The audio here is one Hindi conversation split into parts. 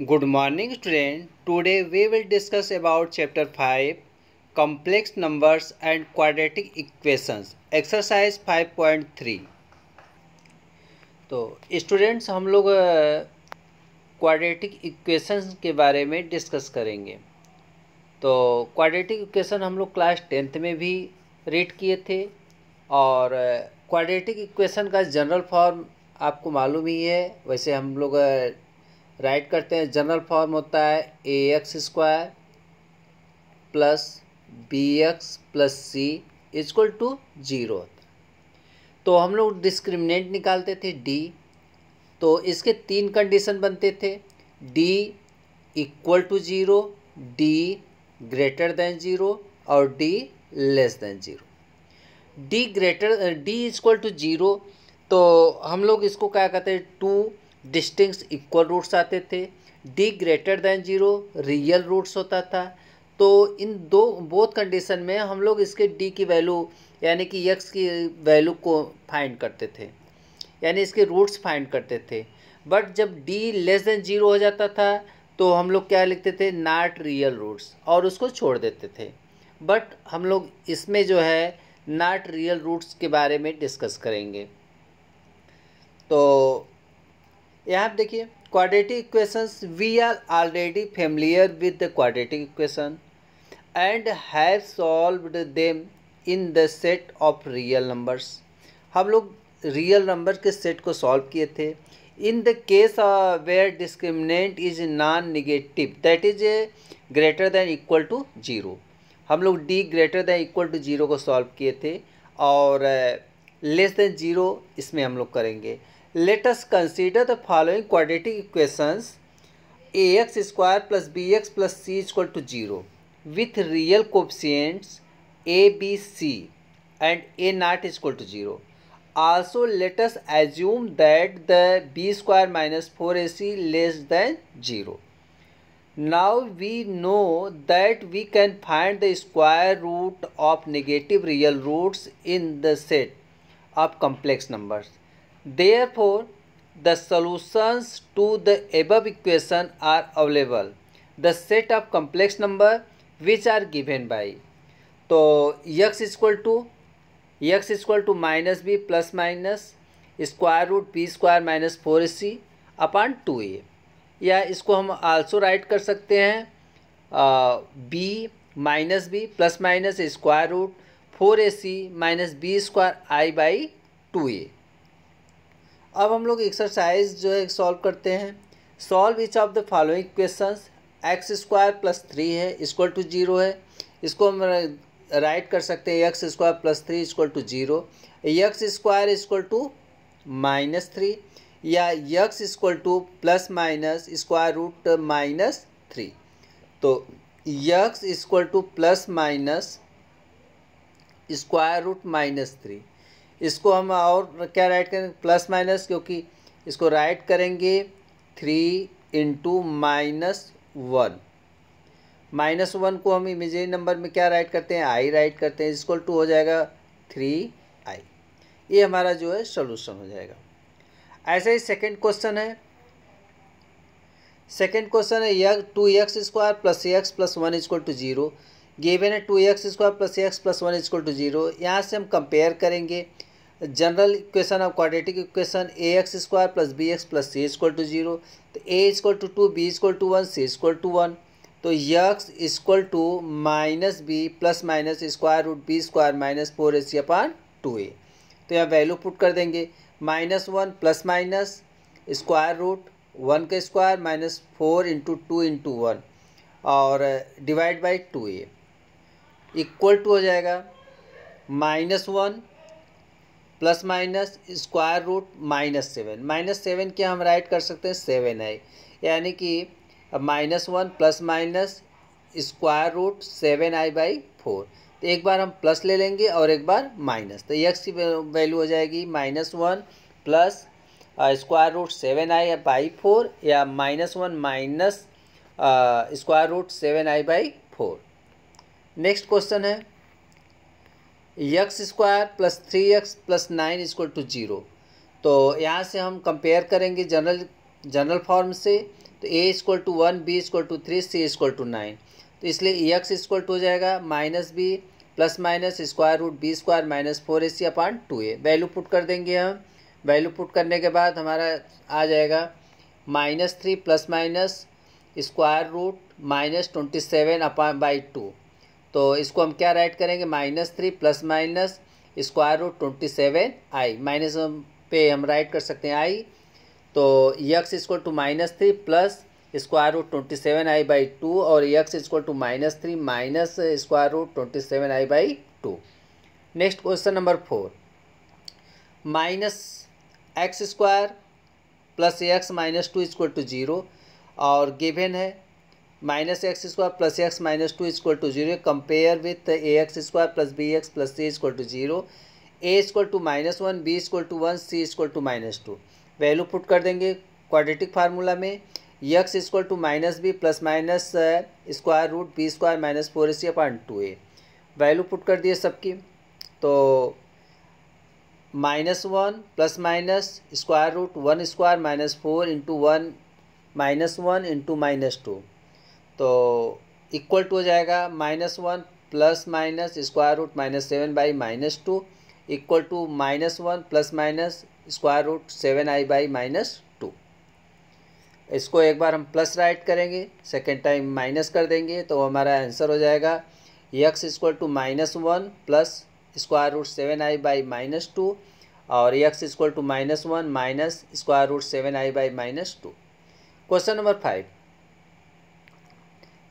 Good student morning we will discuss about chapter five complex numbers and quadratic equations exercise five point three तो स्टूडेंट्स हम लोग क्वाड्रेटिक इक्वेशंस के बारे में डिस्कस करेंगे तो क्वाड्रेटिक इक्वेशन हम लोग क्लास टेंथ में भी रीड किए थे और क्वाड्रेटिक इक्वेशन का जनरल फॉर्म आपको मालूम ही है वैसे हम लोग राइट करते हैं जनरल फॉर्म होता है a x square plus b x plus c equal to zero होता है तो हम लोग डिस्क्रिमिनेंट निकालते थे डी तो इसके तीन कंडीशन बनते थे d equal to zero d greater than zero और d less than zero d greater d equal to zero तो हम लोग इसको क्या कहते हैं टू डिस्टिंक्स इक्वल रूट्स आते थे d greater than zero real roots होता था तो इन दो बोथ कंडीशन में हम लोग इसके डी की वैल्यू यानी कि यक्स की वैल्यू को फाइंड करते थे यानी इसके रूट्स फाइंड करते थे बट जब डी लेस देन जीरो हो जाता था तो हम लोग क्या लिखते थे नाट रियल रूट्स और उसको छोड़ देते थे बट हम लोग इसमें जो है नाट रियल रूट्स के बारे में डिस्कस करेंगे तो यहाँ आप देखिए quadratic equations we are already familiar with the quadratic equation and have solved them in the set of real numbers हम लोग रियल नंबर के सेट को सॉल्व किए थे in the case where discriminant is non negative that is greater than equal to zero हम लोग d greater than equal to zero को सॉल्व किए थे और लेस देन जीरो इसमें हम लोग करेंगे let's consider the following quadratic equations a x square plus b x plus c equal to zero with real coefficients a b c and a not equal to zero also let's assume that the b square minus four a c less than zero now we know that we can find the square root of negative real roots in the set of complex numbers. Therefore, the solutions to the above equation are available. The set of complex number which are given by तो x equal to x equal to minus b plus minus square root b square minus four c upon two a या इसको हम आल्सो राइट कर सकते हैं b minus b plus minus square root four a c minus b square i by two a अब हम लोग एक्सरसाइज जो है सॉल्व करते हैं solve each of the following question x square plus three है इक्वल टू जीरो है इसको हम राइट कर सकते हैं x square plus three equal to zero x square equal to minus three या x equal to plus minus square root minus three तो x equal to plus minus square root minus three इसको हम और क्या राइट करेंगे प्लस माइनस क्योंकि इसको राइट करेंगे three into minus one minus one को हम इमेजरी नंबर में क्या राइट करते हैं आई राइट करते हैं इसको टू हो जाएगा थ्री आई ये हमारा जो है सोल्यूशन हो जाएगा ऐसा ही सेकेंड क्वेश्चन है सेकेंड क्वेश्चन है two x square plus x plus one equal to zero given है two x square plus x plus one equal to zero यहाँ से हम कंपेयर करेंगे general equation of quadratic equation a x square plus b x plus c equal to zero तो a equal to two b equal to one c equal to one तो x equal to minus b plus minus square root b square minus four a c upon two a तो यहाँ वैल्यू पुट कर देंगे minus one plus minus square root one का square minus four into two into one और divide by two a equal to हो जाएगा minus one plus minus square root minus seven minus seven क्या हम राइट कर सकते हैं सेवन है यानी कि minus one plus minus square root seven i by four तो एक बार हम प्लस ले लेंगे और एक बार माइनस तो एक्स की वैल्यू हो जाएगी minus one plus square root seven i by four या minus one minus square root seven i by four next question है x square plus three x plus nine equal to zero तो यहाँ से हम कंपेयर करेंगे जनरल जनरल फॉर्म से तो a equal to one b equal to three c equal to nine तो इसलिए यक्स इक्वल टू हो जाएगा minus b plus minus square root b square minus four a c upon two a value put कर देंगे हम वैल्यू पुट करने के बाद हमारा आ जाएगा minus three plus minus square root minus twenty seven upon by two तो इसको हम क्या राइट करेंगे minus three plus minus square root twenty seven i minus पे हम राइट कर सकते हैं आई तो x equal to minus three plus square root twenty seven i by two और x equal to minus three minus square root twenty seven i by two next question number four minus x square plus x minus two equal to zero और गिवेन है minus x square plus x minus two equal to zero compare with a x square plus b x plus c equal to zero a equal to minus one b equal to one c equal to minus two value put कर देंगे क्वाड्रेटिक फार्मूला में x equal to minus b plus minus square root b square minus four a c upon two a value put कर दिए सबकी तो minus one plus minus square root one square minus four into one minus one into minus two तो इक्वल टू हो जाएगा minus one plus minus square root minus seven by minus two equal to minus one plus minus square root seven i by minus two इसको एक बार हम प्लस राइट करेंगे सेकेंड टाइम माइनस कर देंगे तो हमारा आंसर हो जाएगा x equal to minus one plus square root seven i by minus two और x equal to minus one minus square root seven i by minus two question number five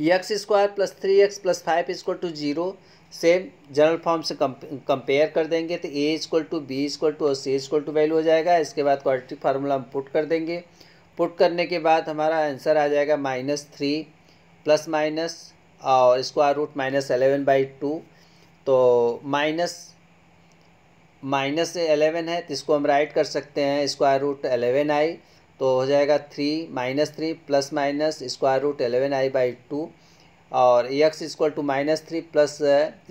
x square plus three x plus five equal to zero same general form से कंपेयर कर देंगे तो a equal to b equal to और सी इजक्वल टू वैल्यू हो जाएगा इसके बाद क्वाड्रेटिक फार्मूला हम पुट कर देंगे पुट करने के बाद हमारा आंसर आ जाएगा माइनस थ्री प्लस माइनस और square root minus eleven by two तो माइनस माइनस एलेवन है तो इसको हम राइट कर सकते हैं स्क्वायर रूट एलेवन आई तो हो जाएगा three minus three plus minus square root eleven i by two और x equal to minus three plus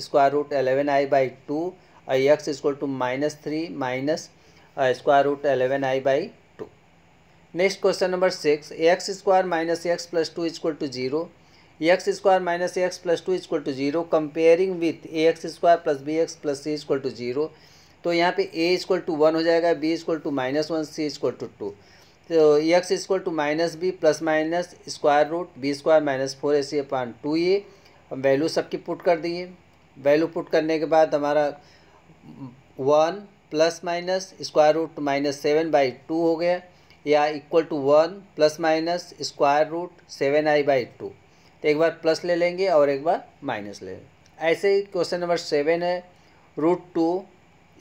square root eleven i by two और x equal to minus three minus square root eleven i by two next question number six x square minus x plus two equal to zero x square minus x plus two equal to zero comparing with a x square plus b x plus c equal to zero तो यहाँ पे ए इक्वल टू वन हो जाएगा b equal to minus one c equal to two तो x equal to minus b plus minus square root b square minus four a c upon two a value सबकी पुट कर दिए वैल्यू पुट करने के बाद हमारा one plus minus square root minus seven by two हो गया या equal to one plus minus square root seven i by two तो एक बार प्लस ले लेंगे और एक बार माइनस ले लेंगे ऐसे ही क्वेश्चन नंबर सेवन है root two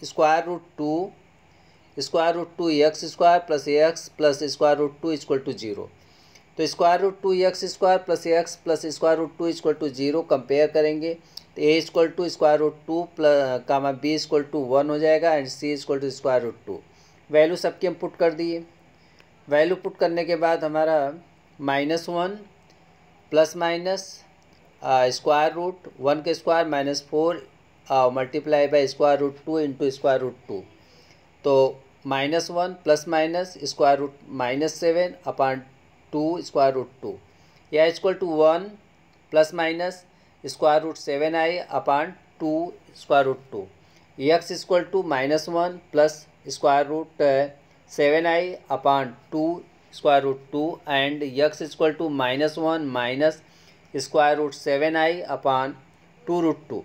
square root two square root two x square plus x plus square root two equal to zero तो square root two x square plus x plus square root two equal to zero compare करेंगे तो a equal to square root two plus comma b equal to one हो जाएगा and c equal to square root two value सबके हम पुट कर दिए वैल्यू पुट करने के बाद हमारा minus one plus minus square root one के square minus four multiply by square root two into square root two तो minus one plus minus square root minus seven upon two square root two या equal to one plus minus square root seven i upon two square root two x equal to minus one plus square root seven i upon two square root two and x equal to minus one minus square root seven i upon two root two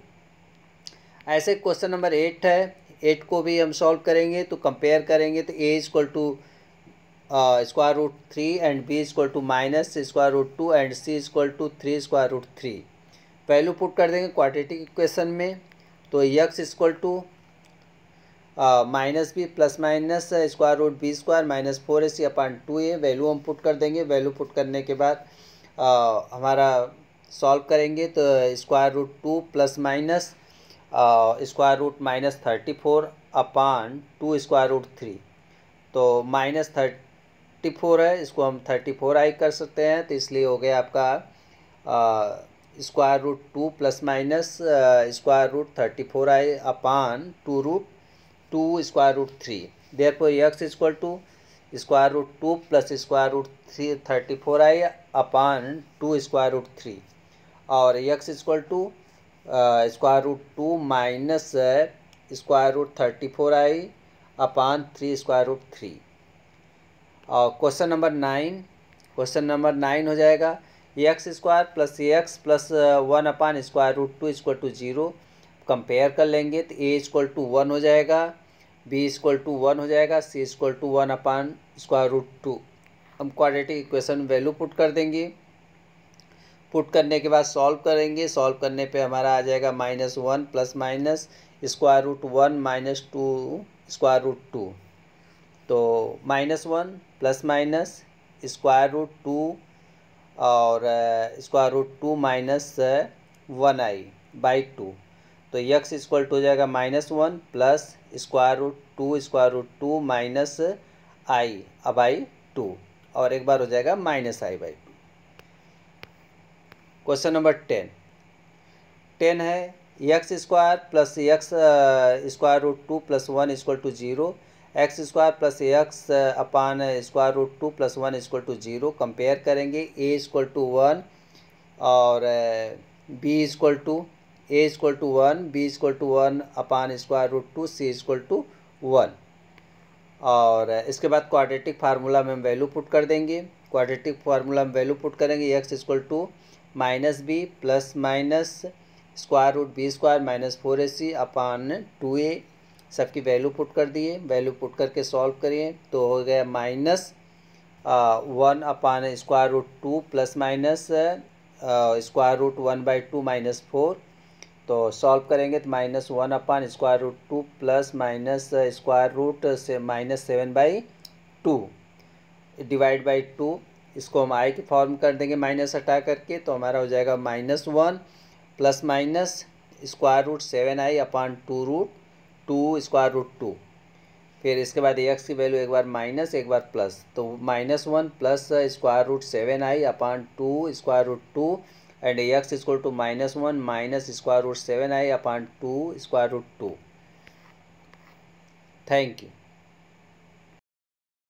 ऐसे क्वेश्चन नंबर एट है एट को भी हम सॉल्व करेंगे तो कंपेयर करेंगे तो a equal to square root three and b equal to minus square root two and c equal to three square root three पहलू पुट कर देंगे क्वाड्रेटिक इक्वेशन में तो x equal to minus b plus minus square root b square minus four a c upon two a value हम पुट कर देंगे वैल्यू पुट करने के बाद uh, हमारा सॉल्व करेंगे तो square root two plus minus square root minus thirty four upon two square root three तो माइनस थर्टी फोर है इसको हम थर्टी फोर आई कर सकते हैं तो इसलिए हो गया आपका square root two plus minus square root thirty four i upon two root two square root three therefore x equal to square root two plus square root three thirty four i upon two square root three और x equal to square root two minus square root thirty four i upon three square root three और question number nine question number nine हो जाएगा x square plus x plus one upon square root two equal to zero compare कर लेंगे तो ए इक्वल टू वन हो जाएगा बी इक्वल टू वन हो जाएगा c equal to one upon square root two हम क्वाड्रेटिक इक्वेशन वैल्यू पुट कर देंगे पुट करने के बाद सॉल्व करेंगे सॉल्व करने पे हमारा आ जाएगा minus one plus minus square root one minus two square root two तो minus one plus minus square root two और square root two minus one i by two तो यक्स इक्वल टू हो जाएगा minus one plus square root two square root two minus i by two और एक बार हो जाएगा minus i by question number ten ten है x square plus x square root two plus one equal to zero x square plus x upon square root two plus one equal to zero compare करेंगे ए इक्वल टू वन और b equal to a equal to one b equal to one upon square root two c equal to one और uh, इसके बाद क्वाड्रेटिक फार्मूला में हम वैल्यू पुट कर देंगे क्वाड्रेटिक फार्मूला में वैल्यू पुट करेंगे x equal to minus b plus minus square root b square minus four a c upon two a सबकी वैल्यू पुट कर दिए वैल्यू पुट करके सॉल्व करिए तो हो गया minus one upon square root two plus minus square root one by two minus four तो सॉल्व करेंगे तो minus one upon square root two plus minus square root से minus seven by two divide by two इसको हम आई की फॉर्म कर देंगे माइनस हटा करके तो हमारा हो जाएगा minus one plus minus square root seven i upon two root two square root two फिर इसके बाद एक्स की वैल्यू एक बार माइनस एक बार प्लस तो minus one plus square root seven i upon two square root two and x equal to minus one minus square root seven i upon two square root two thank you